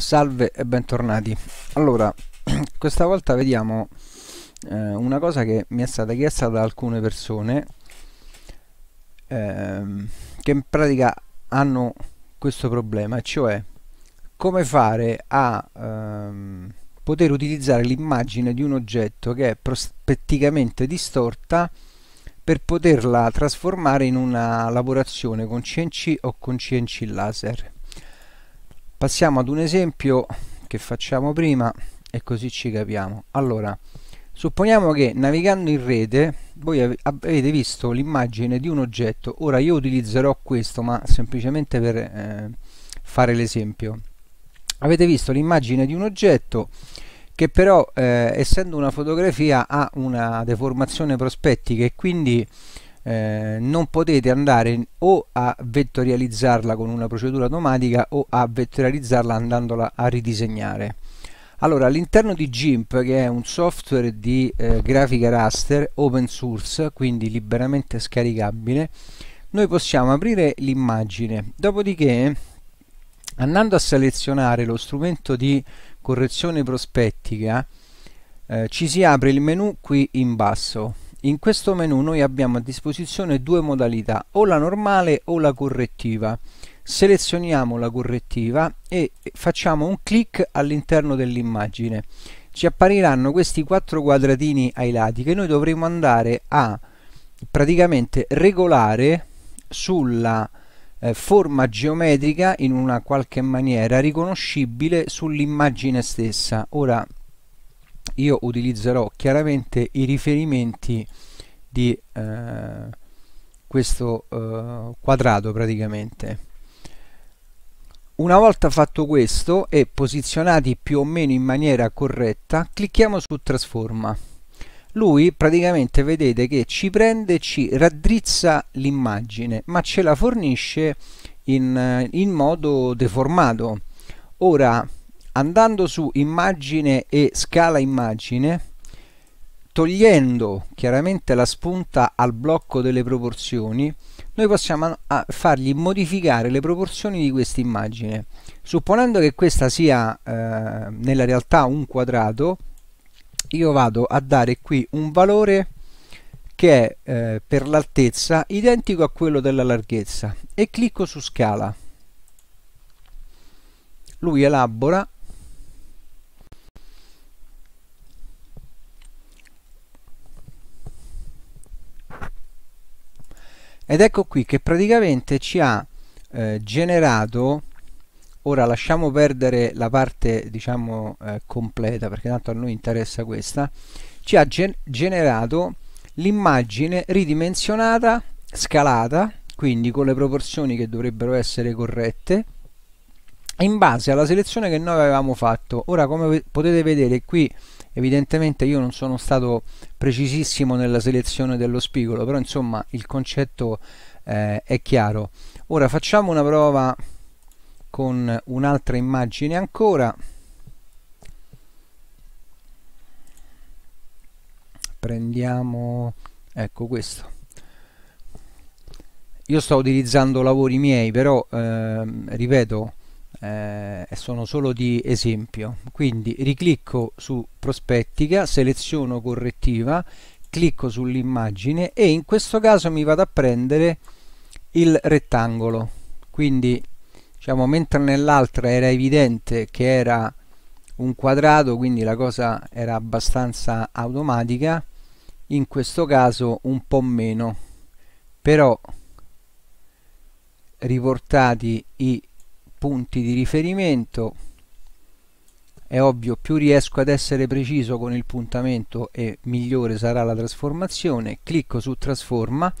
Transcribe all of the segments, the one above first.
Salve e bentornati. Allora, questa volta vediamo eh, una cosa che mi è stata chiesta da alcune persone ehm, che in pratica hanno questo problema, cioè come fare a ehm, poter utilizzare l'immagine di un oggetto che è prospetticamente distorta per poterla trasformare in una lavorazione con CNC o con CNC laser passiamo ad un esempio che facciamo prima e così ci capiamo allora supponiamo che navigando in rete voi avete visto l'immagine di un oggetto ora io utilizzerò questo ma semplicemente per eh, fare l'esempio avete visto l'immagine di un oggetto che però eh, essendo una fotografia ha una deformazione prospettica e quindi eh, non potete andare o a vettorializzarla con una procedura automatica o a vettorializzarla andandola a ridisegnare. Allora, all'interno di GIMP, che è un software di eh, grafica raster open source, quindi liberamente scaricabile, noi possiamo aprire l'immagine, dopodiché andando a selezionare lo strumento di correzione prospettica eh, ci si apre il menu qui in basso in questo menu noi abbiamo a disposizione due modalità, o la normale o la correttiva. Selezioniamo la correttiva e facciamo un clic all'interno dell'immagine. Ci appariranno questi quattro quadratini ai lati che noi dovremo andare a praticamente regolare sulla eh, forma geometrica in una qualche maniera riconoscibile sull'immagine stessa. Ora io utilizzerò chiaramente i riferimenti di eh, questo eh, quadrato praticamente una volta fatto questo e posizionati più o meno in maniera corretta clicchiamo su trasforma lui praticamente vedete che ci prende ci raddrizza l'immagine ma ce la fornisce in, eh, in modo deformato ora andando su immagine e scala immagine togliendo chiaramente la spunta al blocco delle proporzioni noi possiamo ah, fargli modificare le proporzioni di questa immagine supponendo che questa sia eh, nella realtà un quadrato io vado a dare qui un valore che è eh, per l'altezza identico a quello della larghezza e clicco su scala lui elabora ed ecco qui che praticamente ci ha eh, generato ora lasciamo perdere la parte diciamo eh, completa perché tanto a noi interessa questa ci ha gen generato l'immagine ridimensionata scalata quindi con le proporzioni che dovrebbero essere corrette in base alla selezione che noi avevamo fatto ora come potete vedere qui evidentemente io non sono stato precisissimo nella selezione dello spigolo però insomma il concetto eh, è chiaro ora facciamo una prova con un'altra immagine ancora prendiamo ecco questo io sto utilizzando lavori miei però ehm, ripeto eh, sono solo di esempio quindi riclicco su prospettica seleziono correttiva clicco sull'immagine e in questo caso mi vado a prendere il rettangolo quindi diciamo mentre nell'altra era evidente che era un quadrato quindi la cosa era abbastanza automatica in questo caso un po' meno però riportati i punti di riferimento è ovvio più riesco ad essere preciso con il puntamento e migliore sarà la trasformazione clicco su trasforma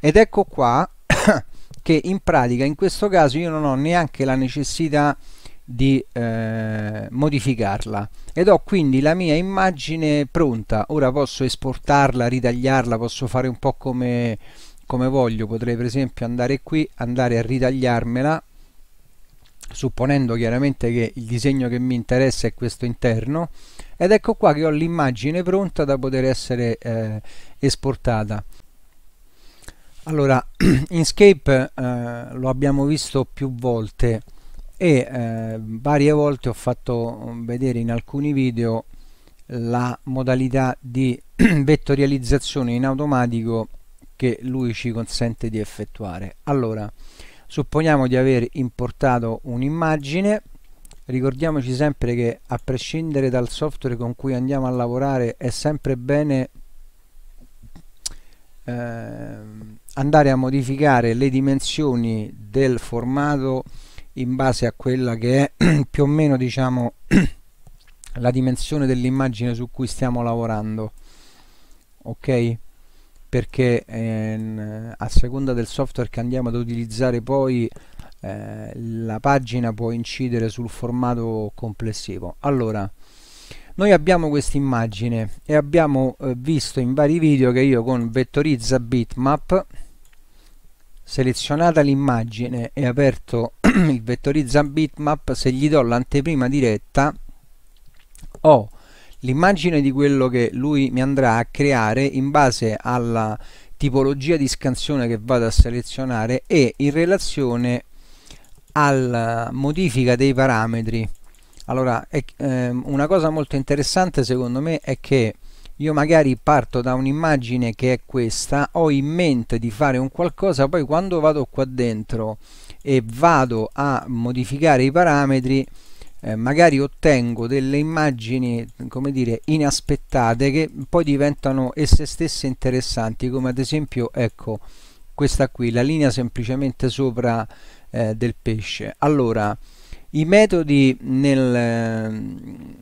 ed ecco qua che in pratica in questo caso io non ho neanche la necessità di eh, modificarla ed ho quindi la mia immagine pronta ora posso esportarla ritagliarla posso fare un po come come voglio potrei per esempio andare qui andare a ritagliarmela supponendo chiaramente che il disegno che mi interessa è questo interno ed ecco qua che ho l'immagine pronta da poter essere eh, esportata allora Inkscape eh, lo abbiamo visto più volte e eh, varie volte ho fatto mm, vedere in alcuni video la modalità di vettorializzazione in automatico che lui ci consente di effettuare allora supponiamo di aver importato un'immagine ricordiamoci sempre che a prescindere dal software con cui andiamo a lavorare è sempre bene eh, andare a modificare le dimensioni del formato in base a quella che è più o meno diciamo la dimensione dell'immagine su cui stiamo lavorando ok perché ehm, a seconda del software che andiamo ad utilizzare poi eh, la pagina può incidere sul formato complessivo allora noi abbiamo questa immagine e abbiamo eh, visto in vari video che io con vettorizza bitmap selezionata l'immagine e aperto il vettorizza bitmap se gli do l'anteprima diretta ho l'immagine di quello che lui mi andrà a creare in base alla tipologia di scansione che vado a selezionare e in relazione alla modifica dei parametri allora è, ehm, una cosa molto interessante secondo me è che io magari parto da un'immagine che è questa ho in mente di fare un qualcosa poi quando vado qua dentro e vado a modificare i parametri eh, magari ottengo delle immagini come dire inaspettate che poi diventano esse stesse interessanti come ad esempio ecco questa qui la linea semplicemente sopra eh, del pesce allora i metodi nel,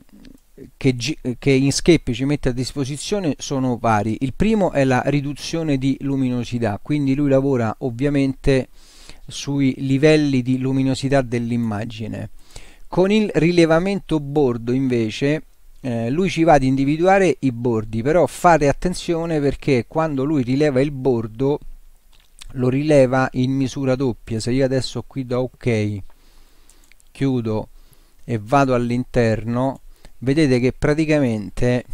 che, che Inkscape ci mette a disposizione sono vari il primo è la riduzione di luminosità quindi lui lavora ovviamente sui livelli di luminosità dell'immagine con il rilevamento bordo invece eh, lui ci va ad individuare i bordi, però fate attenzione perché quando lui rileva il bordo lo rileva in misura doppia. Se io adesso qui do ok, chiudo e vado all'interno, vedete che praticamente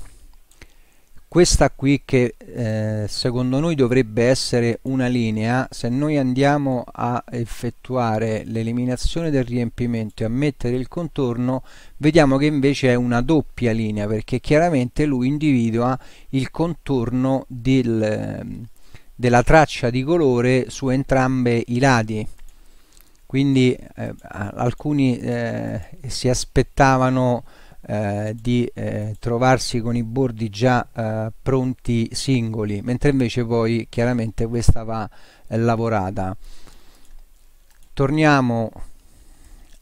questa qui che eh, secondo noi dovrebbe essere una linea se noi andiamo a effettuare l'eliminazione del riempimento e a mettere il contorno vediamo che invece è una doppia linea perché chiaramente lui individua il contorno del, della traccia di colore su entrambe i lati quindi eh, alcuni eh, si aspettavano eh, di eh, trovarsi con i bordi già eh, pronti singoli, mentre invece poi chiaramente questa va eh, lavorata. Torniamo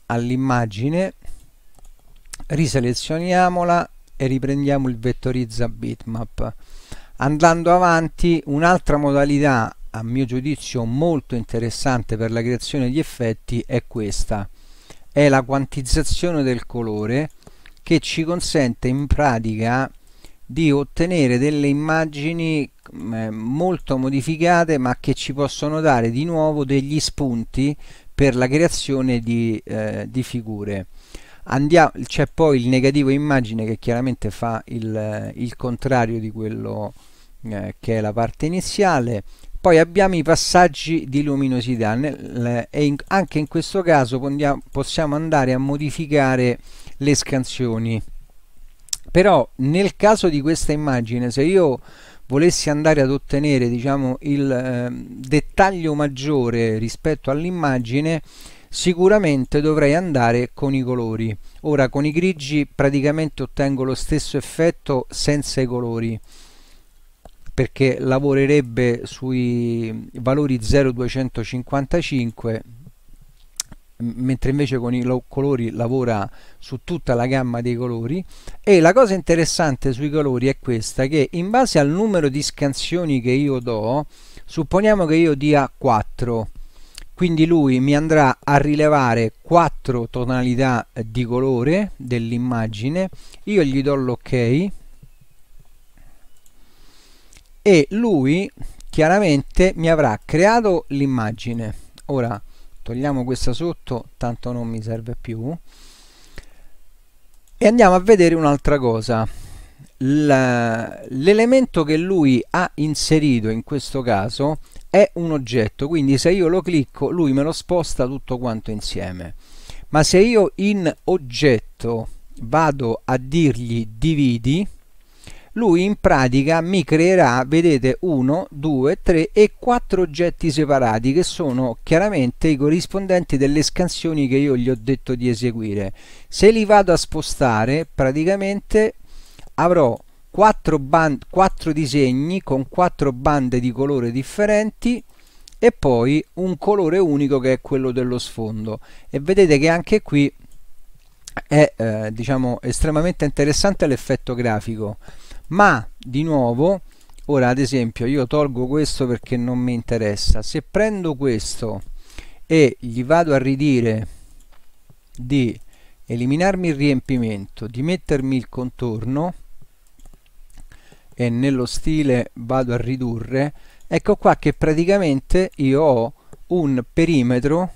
all'immagine, riselezioniamola e riprendiamo il vettorizza bitmap. Andando avanti, un'altra modalità a mio giudizio molto interessante per la creazione di effetti è questa è la quantizzazione del colore che ci consente in pratica di ottenere delle immagini mm, eh, molto modificate ma che ci possono dare di nuovo degli spunti per la creazione di, eh, di figure c'è poi il negativo immagine che chiaramente fa il, eh, il contrario di quello eh, che è la parte iniziale poi abbiamo i passaggi di luminosità nel, eh, e in, anche in questo caso possiamo andare a modificare le scansioni però nel caso di questa immagine se io volessi andare ad ottenere diciamo, il eh, dettaglio maggiore rispetto all'immagine sicuramente dovrei andare con i colori ora con i grigi praticamente ottengo lo stesso effetto senza i colori perché lavorerebbe sui valori 0,255 mentre invece con i colori lavora su tutta la gamma dei colori e la cosa interessante sui colori è questa che in base al numero di scansioni che io do supponiamo che io dia 4 quindi lui mi andrà a rilevare 4 tonalità di colore dell'immagine io gli do l'ok e lui chiaramente mi avrà creato l'immagine ora togliamo questa sotto tanto non mi serve più e andiamo a vedere un'altra cosa l'elemento che lui ha inserito in questo caso è un oggetto quindi se io lo clicco lui me lo sposta tutto quanto insieme ma se io in oggetto vado a dirgli dividi lui in pratica mi creerà, vedete, 1, 2, 3 e 4 oggetti separati che sono chiaramente i corrispondenti delle scansioni che io gli ho detto di eseguire. Se li vado a spostare, praticamente avrò 4, 4 disegni con 4 bande di colore differenti e poi un colore unico che è quello dello sfondo. E vedete che anche qui è eh, diciamo estremamente interessante l'effetto grafico ma di nuovo ora ad esempio io tolgo questo perché non mi interessa se prendo questo e gli vado a ridire di eliminarmi il riempimento di mettermi il contorno e nello stile vado a ridurre ecco qua che praticamente io ho un perimetro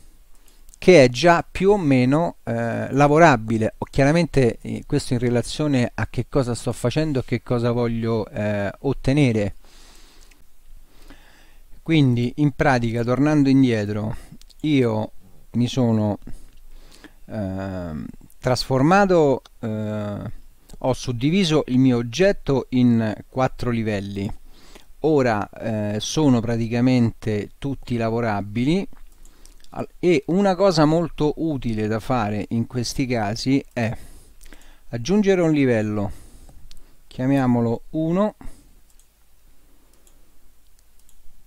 che è già più o meno eh, lavorabile. Chiaramente eh, questo in relazione a che cosa sto facendo e che cosa voglio eh, ottenere. Quindi in pratica, tornando indietro, io mi sono ehm, trasformato, eh, ho suddiviso il mio oggetto in quattro livelli. Ora eh, sono praticamente tutti lavorabili e una cosa molto utile da fare in questi casi è aggiungere un livello chiamiamolo 1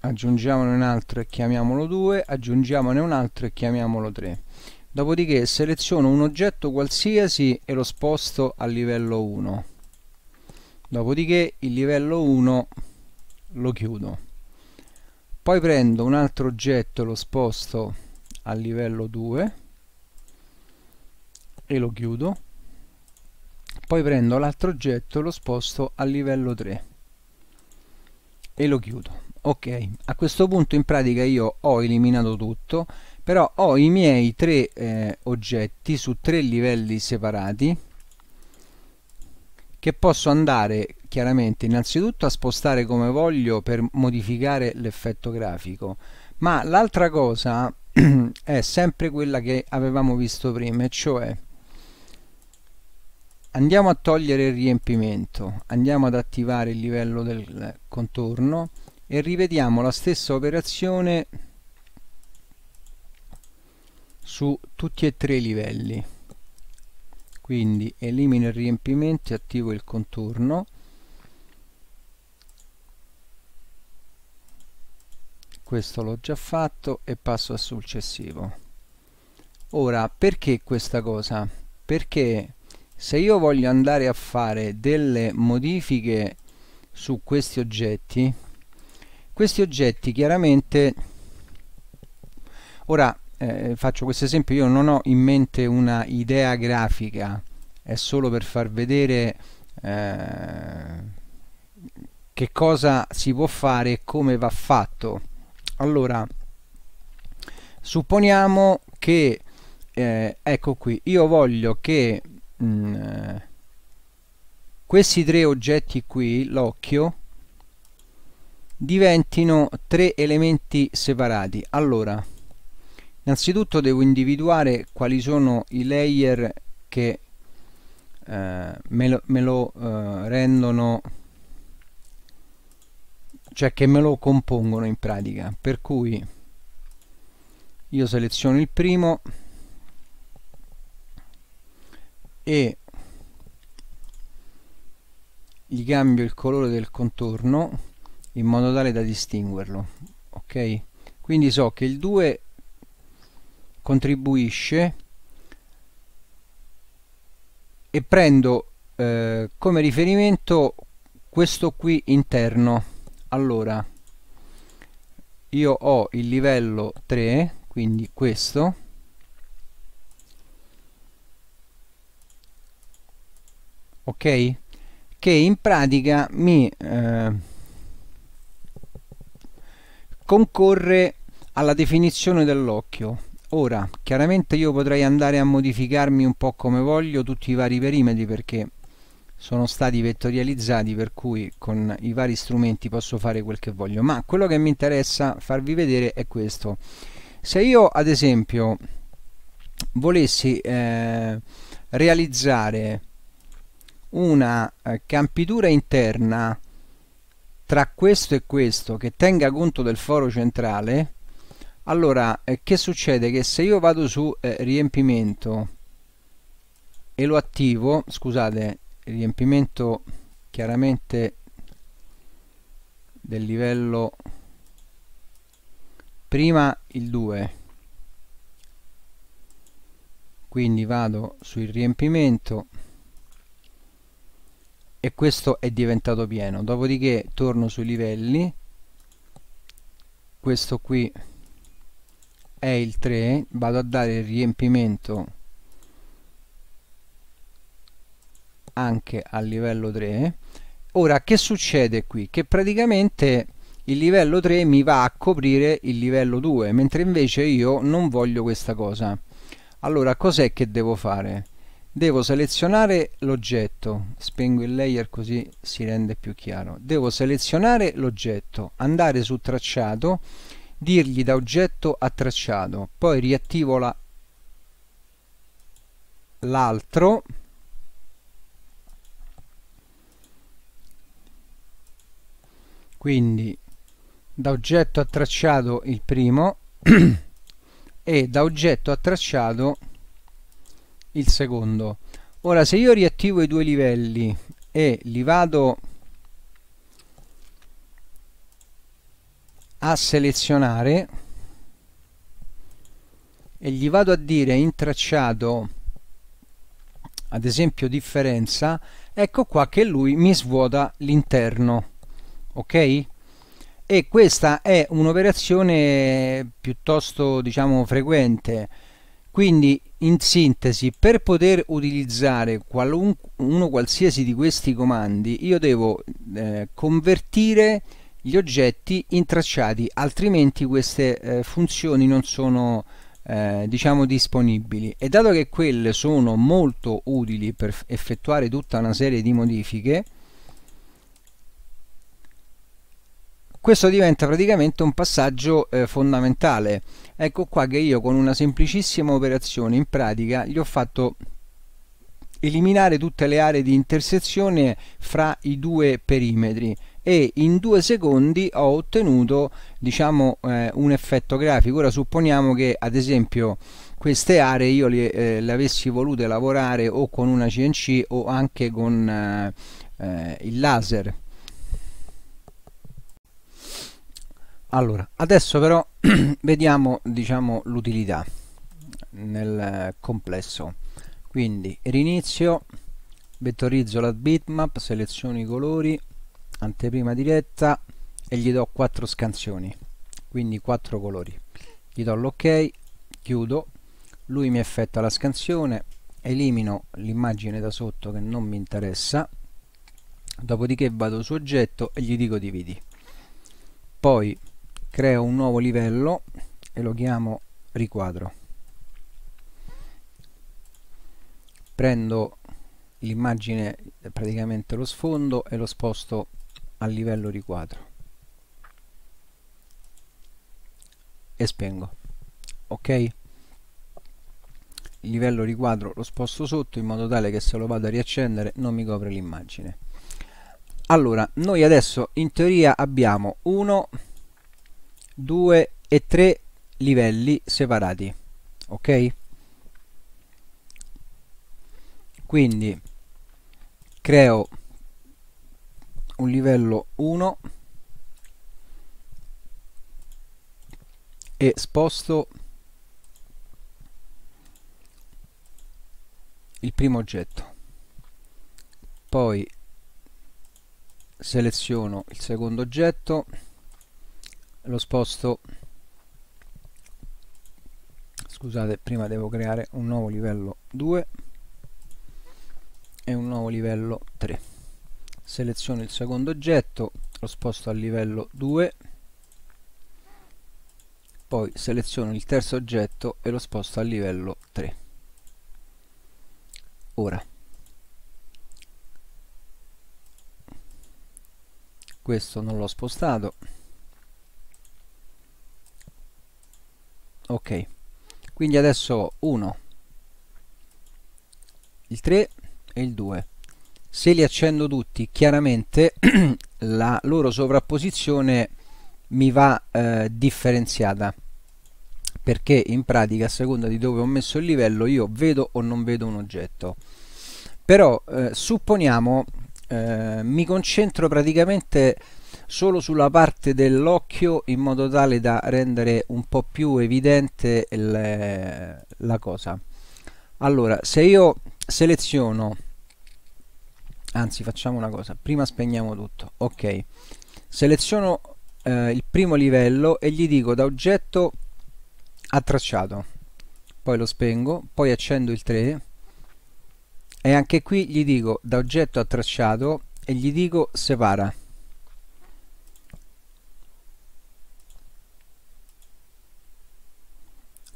aggiungiamone un altro e chiamiamolo 2 aggiungiamone un altro e chiamiamolo 3 dopodiché seleziono un oggetto qualsiasi e lo sposto al livello 1 dopodiché il livello 1 lo chiudo poi prendo un altro oggetto e lo sposto al livello 2 e lo chiudo poi prendo l'altro oggetto lo sposto al livello 3 e lo chiudo ok a questo punto in pratica io ho eliminato tutto però ho i miei tre eh, oggetti su tre livelli separati che posso andare chiaramente innanzitutto a spostare come voglio per modificare l'effetto grafico ma l'altra cosa è sempre quella che avevamo visto prima, e cioè andiamo a togliere il riempimento, andiamo ad attivare il livello del contorno e rivediamo la stessa operazione su tutti e tre i livelli quindi elimino il riempimento e attivo il contorno questo l'ho già fatto e passo al successivo ora perché questa cosa? perché se io voglio andare a fare delle modifiche su questi oggetti questi oggetti chiaramente ora eh, faccio questo esempio io non ho in mente una idea grafica è solo per far vedere eh, che cosa si può fare e come va fatto allora supponiamo che eh, ecco qui io voglio che mh, mm, questi tre oggetti qui l'occhio diventino tre elementi separati allora innanzitutto devo individuare quali sono i layer che eh, me lo, me lo eh, rendono cioè che me lo compongono in pratica per cui io seleziono il primo e gli cambio il colore del contorno in modo tale da distinguerlo ok quindi so che il 2 contribuisce e prendo eh, come riferimento questo qui interno allora io ho il livello 3 quindi questo ok che in pratica mi eh, concorre alla definizione dell'occhio ora chiaramente io potrei andare a modificarmi un po' come voglio tutti i vari perimetri perché sono stati vettorializzati per cui con i vari strumenti posso fare quel che voglio ma quello che mi interessa farvi vedere è questo se io ad esempio volessi eh, realizzare una eh, campitura interna tra questo e questo che tenga conto del foro centrale allora eh, che succede che se io vado su eh, riempimento e lo attivo scusate riempimento chiaramente del livello prima il 2 quindi vado sul riempimento e questo è diventato pieno dopodiché torno sui livelli questo qui è il 3 vado a dare il riempimento anche al livello 3 ora che succede qui che praticamente il livello 3 mi va a coprire il livello 2 mentre invece io non voglio questa cosa allora cos'è che devo fare devo selezionare l'oggetto spengo il layer così si rende più chiaro devo selezionare l'oggetto andare su tracciato dirgli da oggetto a tracciato poi riattivo l'altro la quindi da oggetto a tracciato il primo e da oggetto a tracciato il secondo ora se io riattivo i due livelli e li vado a selezionare e gli vado a dire in tracciato ad esempio differenza ecco qua che lui mi svuota l'interno ok? E questa è un'operazione piuttosto diciamo frequente. Quindi in sintesi, per poter utilizzare uno qualsiasi di questi comandi, io devo eh, convertire gli oggetti in tracciati, altrimenti queste eh, funzioni non sono eh, diciamo disponibili e dato che quelle sono molto utili per effettuare tutta una serie di modifiche questo diventa praticamente un passaggio eh, fondamentale ecco qua che io con una semplicissima operazione in pratica gli ho fatto eliminare tutte le aree di intersezione fra i due perimetri e in due secondi ho ottenuto diciamo eh, un effetto grafico ora supponiamo che ad esempio queste aree io le, eh, le avessi volute lavorare o con una CNC o anche con eh, eh il laser allora adesso però vediamo diciamo l'utilità nel complesso quindi rinizio vettorizzo la bitmap seleziono i colori anteprima diretta e gli do 4 scansioni quindi 4 colori gli do l'ok chiudo lui mi effettua la scansione elimino l'immagine da sotto che non mi interessa dopodiché vado su oggetto e gli dico dividi poi creo un nuovo livello e lo chiamo riquadro prendo l'immagine praticamente lo sfondo e lo sposto al livello riquadro e spengo ok il livello riquadro lo sposto sotto in modo tale che se lo vado a riaccendere non mi copre l'immagine allora noi adesso in teoria abbiamo uno 2 e 3 livelli separati ok quindi creo un livello 1 e sposto il primo oggetto poi seleziono il secondo oggetto lo sposto scusate prima devo creare un nuovo livello 2 e un nuovo livello 3 seleziono il secondo oggetto lo sposto al livello 2 poi seleziono il terzo oggetto e lo sposto al livello 3 ora questo non l'ho spostato ok quindi adesso 1 il 3 e il 2 se li accendo tutti chiaramente la loro sovrapposizione mi va eh, differenziata perché in pratica a seconda di dove ho messo il livello io vedo o non vedo un oggetto però eh, supponiamo eh, mi concentro praticamente solo sulla parte dell'occhio in modo tale da rendere un po' più evidente il, eh, la cosa. Allora, se io seleziono, anzi facciamo una cosa, prima spegniamo tutto, ok, seleziono eh, il primo livello e gli dico da oggetto a tracciato, poi lo spengo, poi accendo il 3 e anche qui gli dico da oggetto a tracciato e gli dico separa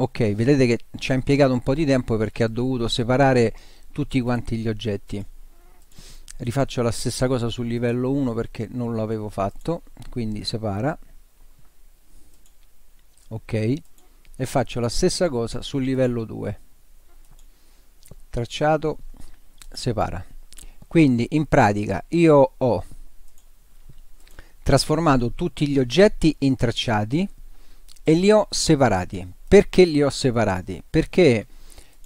ok vedete che ci ha impiegato un po' di tempo perché ha dovuto separare tutti quanti gli oggetti rifaccio la stessa cosa sul livello 1 perché non l'avevo fatto quindi separa ok e faccio la stessa cosa sul livello 2 tracciato separa quindi in pratica io ho trasformato tutti gli oggetti in tracciati e li ho separati. Perché li ho separati? Perché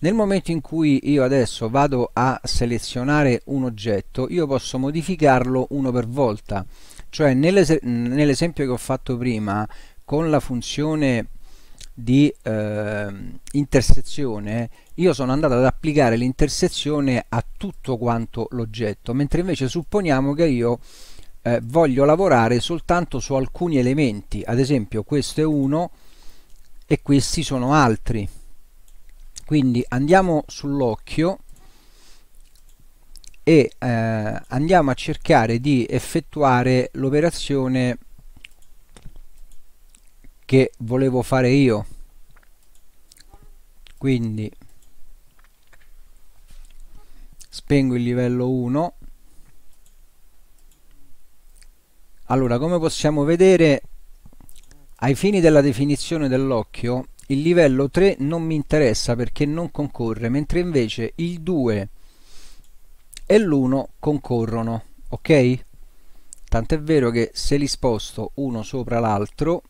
nel momento in cui io adesso vado a selezionare un oggetto, io posso modificarlo uno per volta. Cioè nell'esempio che ho fatto prima, con la funzione di eh, intersezione, io sono andato ad applicare l'intersezione a tutto quanto l'oggetto, mentre invece supponiamo che io eh, voglio lavorare soltanto su alcuni elementi, ad esempio questo è uno e questi sono altri. Quindi andiamo sull'occhio e eh, andiamo a cercare di effettuare l'operazione che volevo fare io. Quindi spengo il livello 1 Allora, come possiamo vedere, ai fini della definizione dell'occhio, il livello 3 non mi interessa perché non concorre, mentre invece il 2 e l'1 concorrono, ok? Tant'è vero che se li sposto uno sopra l'altro,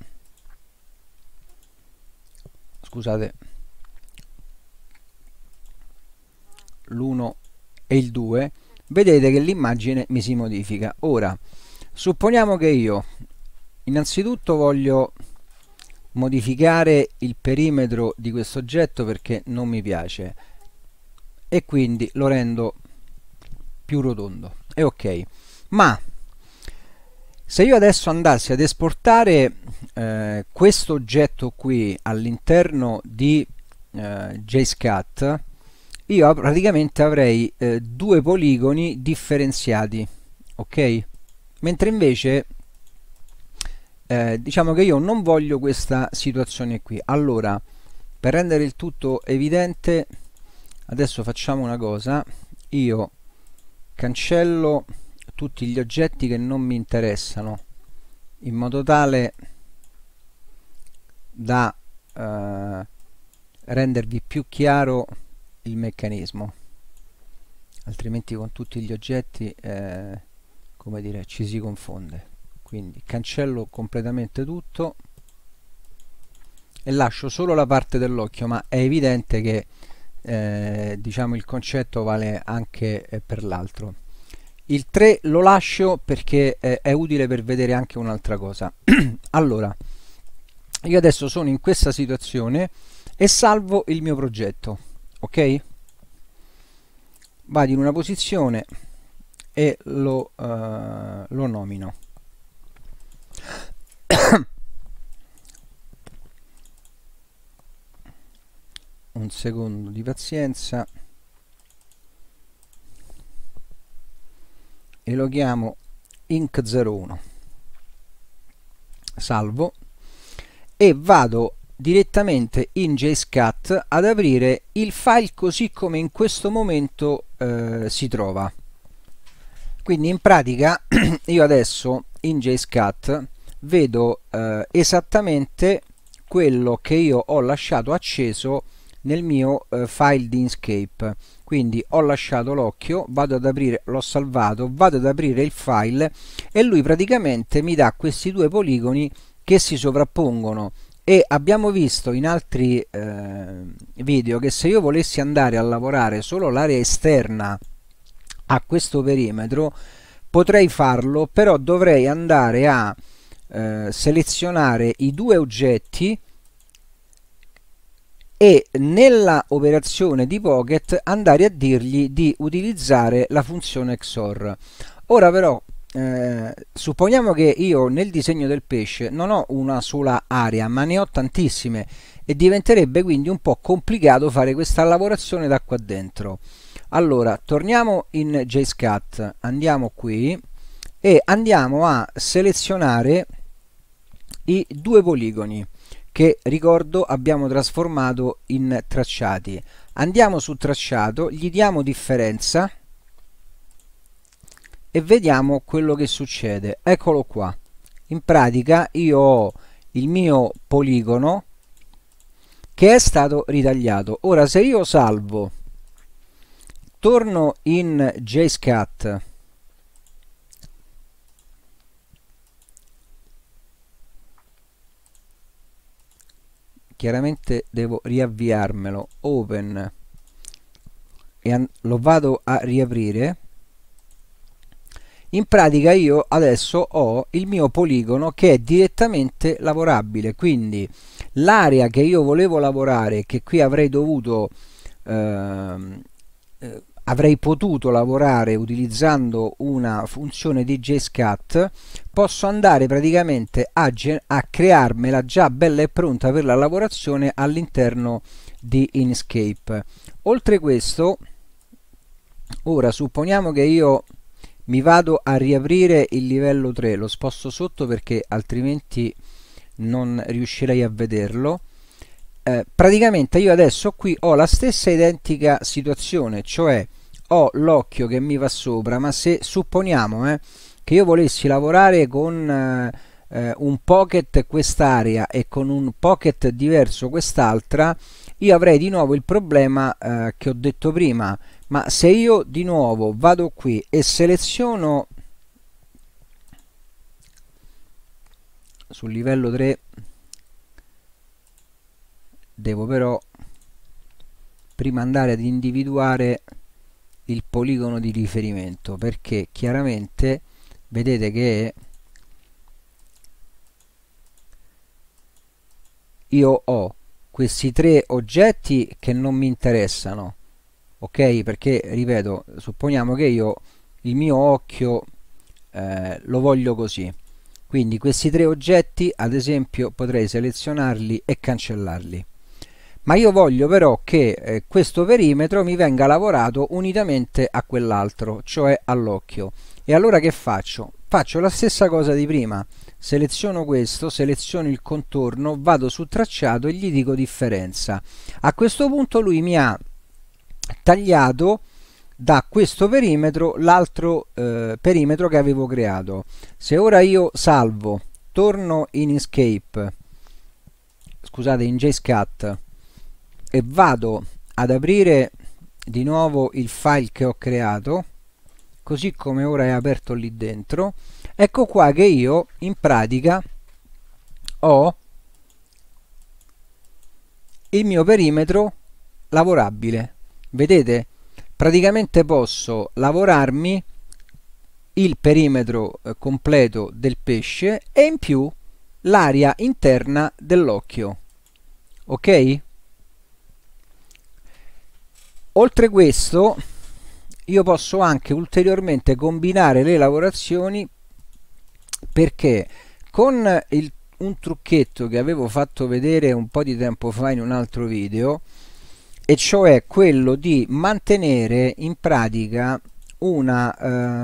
scusate, l'1 e il 2, vedete che l'immagine mi si modifica. Ora, Supponiamo che io innanzitutto voglio modificare il perimetro di questo oggetto perché non mi piace e quindi lo rendo più rotondo e ok ma se io adesso andassi ad esportare eh, questo oggetto qui all'interno di eh, JSCAT io praticamente avrei eh, due poligoni differenziati ok mentre invece eh, diciamo che io non voglio questa situazione qui allora per rendere il tutto evidente adesso facciamo una cosa io cancello tutti gli oggetti che non mi interessano in modo tale da eh, rendervi più chiaro il meccanismo altrimenti con tutti gli oggetti eh, come dire ci si confonde quindi cancello completamente tutto e lascio solo la parte dell'occhio ma è evidente che eh, diciamo il concetto vale anche eh, per l'altro il 3 lo lascio perché eh, è utile per vedere anche un'altra cosa allora io adesso sono in questa situazione e salvo il mio progetto ok vado in una posizione e lo, uh, lo nomino. Un secondo di pazienza. E lo chiamo inc01. Salvo. E vado direttamente in JSCAT ad aprire il file così come in questo momento eh, si trova quindi in pratica io adesso in JSCAT vedo eh, esattamente quello che io ho lasciato acceso nel mio eh, file di Inkscape quindi ho lasciato l'occhio vado ad aprire l'ho salvato vado ad aprire il file e lui praticamente mi dà questi due poligoni che si sovrappongono e abbiamo visto in altri eh, video che se io volessi andare a lavorare solo l'area esterna a questo perimetro potrei farlo però dovrei andare a eh, selezionare i due oggetti e nella operazione di Pocket andare a dirgli di utilizzare la funzione XOR. Ora però eh, supponiamo che io nel disegno del pesce non ho una sola area ma ne ho tantissime e diventerebbe quindi un po' complicato fare questa lavorazione da qua dentro. Allora, torniamo in JSCAT, andiamo qui e andiamo a selezionare i due poligoni che ricordo abbiamo trasformato in tracciati. Andiamo su tracciato, gli diamo differenza e vediamo quello che succede. Eccolo qua. In pratica io ho il mio poligono che è stato ritagliato. Ora se io salvo torno in JSCAT chiaramente devo riavviarmelo open e lo vado a riaprire in pratica io adesso ho il mio poligono che è direttamente lavorabile quindi l'area che io volevo lavorare che qui avrei dovuto ehm, eh, avrei potuto lavorare utilizzando una funzione di JSCAT posso andare praticamente a, a crearmela già bella e pronta per la lavorazione all'interno di Inkscape oltre questo ora supponiamo che io mi vado a riaprire il livello 3 lo sposto sotto perché altrimenti non riuscirei a vederlo eh, praticamente io adesso qui ho la stessa identica situazione, cioè ho l'occhio che mi va sopra, ma se supponiamo eh, che io volessi lavorare con eh, eh un pocket quest'area e con un pocket diverso quest'altra, io avrei di nuovo il problema eh, che ho detto prima, ma se io di nuovo vado qui e seleziono sul livello 3 devo però prima andare ad individuare il poligono di riferimento perché chiaramente vedete che io ho questi tre oggetti che non mi interessano ok perché ripeto supponiamo che io il mio occhio eh, lo voglio così quindi questi tre oggetti ad esempio potrei selezionarli e cancellarli ma io voglio però che eh, questo perimetro mi venga lavorato unitamente a quell'altro, cioè all'occhio. E allora che faccio? Faccio la stessa cosa di prima, seleziono questo, seleziono il contorno, vado su tracciato e gli dico differenza. A questo punto lui mi ha tagliato da questo perimetro l'altro eh, perimetro che avevo creato. Se ora io salvo, torno in Escape, scusate in JSCAT, e vado ad aprire di nuovo il file che ho creato così come ora è aperto lì dentro ecco qua che io in pratica ho il mio perimetro lavorabile vedete praticamente posso lavorarmi il perimetro eh, completo del pesce e in più l'area interna dell'occhio ok oltre questo io posso anche ulteriormente combinare le lavorazioni perché con il, un trucchetto che avevo fatto vedere un po' di tempo fa in un altro video e cioè quello di mantenere in pratica una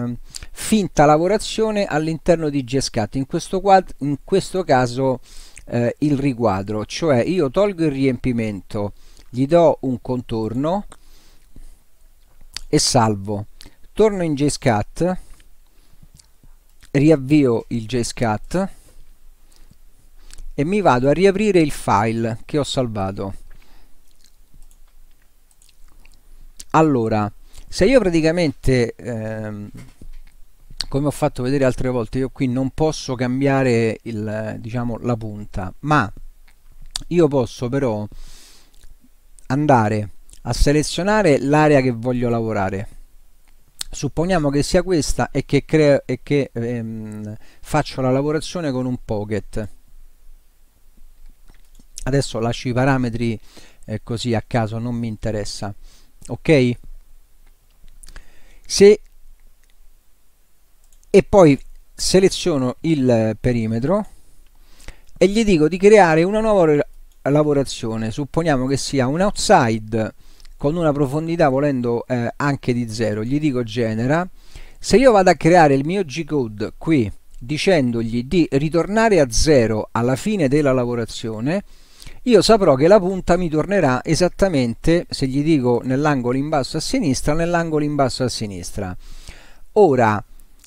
eh, finta lavorazione all'interno di GSCAT in questo, in questo caso eh, il riquadro cioè io tolgo il riempimento gli do un contorno e salvo. Torno in JSCAT, riavvio il JSCAT e mi vado a riaprire il file che ho salvato. Allora, se io praticamente, ehm, come ho fatto vedere altre volte, io qui non posso cambiare il, diciamo, la punta, ma io posso però andare a selezionare l'area che voglio lavorare supponiamo che sia questa e che, creo, e che ehm, faccio la lavorazione con un pocket adesso lascio i parametri eh, così a caso non mi interessa ok se e poi seleziono il perimetro e gli dico di creare una nuova lavorazione supponiamo che sia un outside con una profondità volendo eh, anche di 0 gli dico genera se io vado a creare il mio G-code qui dicendogli di ritornare a 0 alla fine della lavorazione io saprò che la punta mi tornerà esattamente se gli dico nell'angolo in basso a sinistra nell'angolo in basso a sinistra ora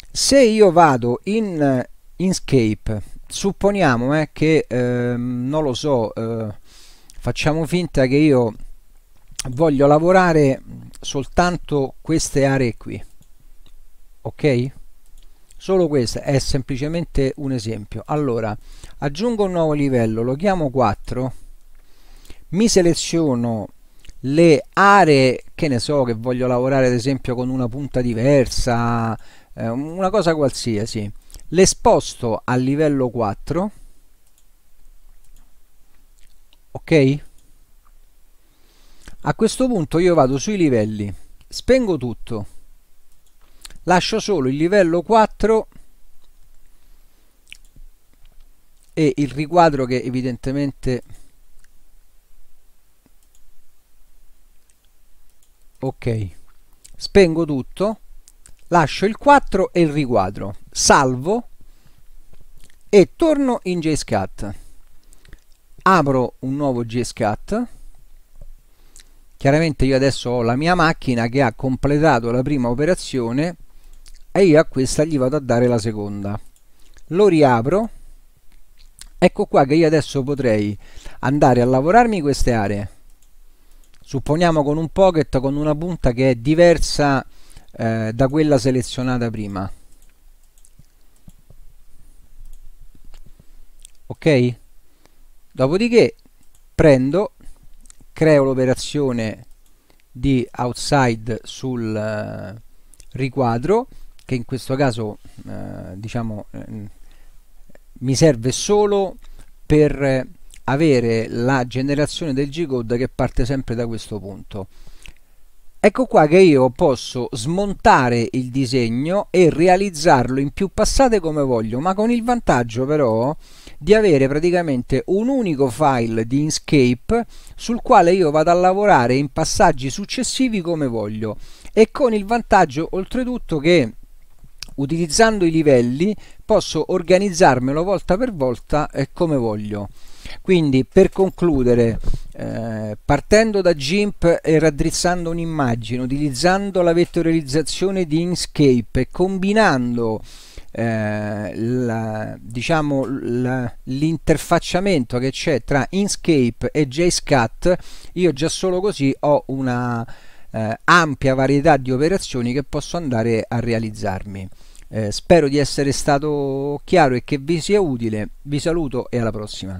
se io vado in eh, inscape supponiamo eh, che eh, non lo so eh, facciamo finta che io voglio lavorare soltanto queste aree qui ok solo questa è semplicemente un esempio allora aggiungo un nuovo livello lo chiamo 4 mi seleziono le aree che ne so che voglio lavorare ad esempio con una punta diversa eh, una cosa qualsiasi le sposto al livello 4 ok a questo punto io vado sui livelli, spengo tutto, lascio solo il livello 4 e il riquadro che evidentemente ok spengo tutto lascio il 4 e il riquadro salvo e torno in JSCAT apro un nuovo JSCAT chiaramente io adesso ho la mia macchina che ha completato la prima operazione e io a questa gli vado a dare la seconda lo riapro ecco qua che io adesso potrei andare a lavorarmi queste aree supponiamo con un pocket con una punta che è diversa eh, da quella selezionata prima ok dopodiché prendo creo l'operazione di outside sul eh, riquadro che in questo caso eh, diciamo eh, mi serve solo per avere la generazione del G-code che parte sempre da questo punto Ecco qua che io posso smontare il disegno e realizzarlo in più passate come voglio, ma con il vantaggio però di avere praticamente un unico file di Inkscape sul quale io vado a lavorare in passaggi successivi come voglio e con il vantaggio oltretutto che utilizzando i livelli posso organizzarmelo volta per volta eh, come voglio. Quindi per concludere eh, partendo da GIMP e raddrizzando un'immagine, utilizzando la vettorializzazione di Inkscape e combinando eh, la, diciamo, l'interfacciamento che c'è tra Inkscape e JSCAT, io già solo così ho una eh, ampia varietà di operazioni che posso andare a realizzarmi. Eh, spero di essere stato chiaro e che vi sia utile. Vi saluto e alla prossima.